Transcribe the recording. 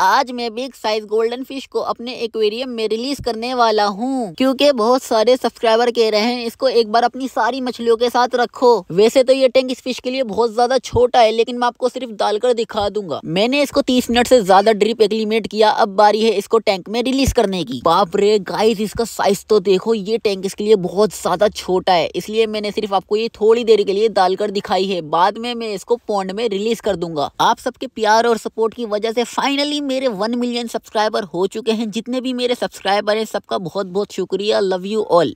आज मैं big size golden fish को अपने एक्वेरियम में रिलीज करने वाला हूँ क्योंकि बहुत सारे सब्सक्राइबर कह रहे हैं इसको एक बार अपनी सारी मछलियों के साथ रखो वैसे तो ये टैंक इस फिश के लिए बहुत ज्यादा छोटा है लेकिन मैं आपको सिर्फ डालकर दिखा दूंगा मैंने इसको तीस मिनट से ज्यादा ड्रिप एक्लीमेट किया अब बारी है इसको टैंक में रिलीज करने की बाप रे गाइज इसका साइज तो देखो ये टैंक इसके लिए बहुत ज्यादा छोटा है इसलिए मैंने सिर्फ आपको ये थोड़ी देर के लिए डालकर दिखाई है बाद में मैं इसको पौंड में रिलीज कर दूंगा आप सबके प्यार और सपोर्ट की वजह से फाइनली मेरे वन मिलियन सब्सक्राइबर हो चुके हैं जितने भी मेरे सब्सक्राइबर हैं सबका बहुत बहुत शुक्रिया लव यू ऑल